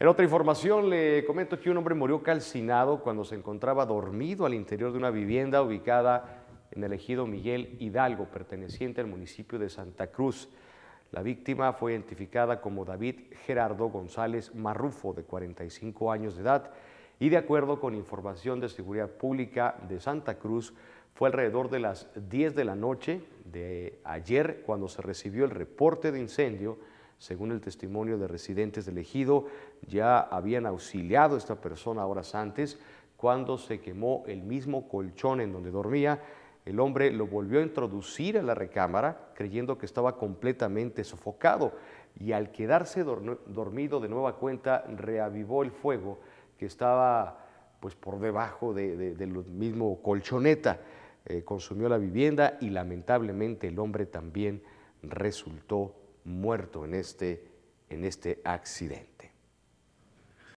En otra información le comento que un hombre murió calcinado cuando se encontraba dormido al interior de una vivienda ubicada en el ejido Miguel Hidalgo, perteneciente al municipio de Santa Cruz. La víctima fue identificada como David Gerardo González Marrufo, de 45 años de edad, y de acuerdo con información de seguridad pública de Santa Cruz, fue alrededor de las 10 de la noche de ayer cuando se recibió el reporte de incendio según el testimonio de residentes del ejido, ya habían auxiliado a esta persona horas antes cuando se quemó el mismo colchón en donde dormía. El hombre lo volvió a introducir a la recámara creyendo que estaba completamente sofocado y al quedarse dormido de nueva cuenta reavivó el fuego que estaba pues por debajo del mismo colchoneta. Eh, consumió la vivienda y lamentablemente el hombre también resultó muerto en este, en este accidente.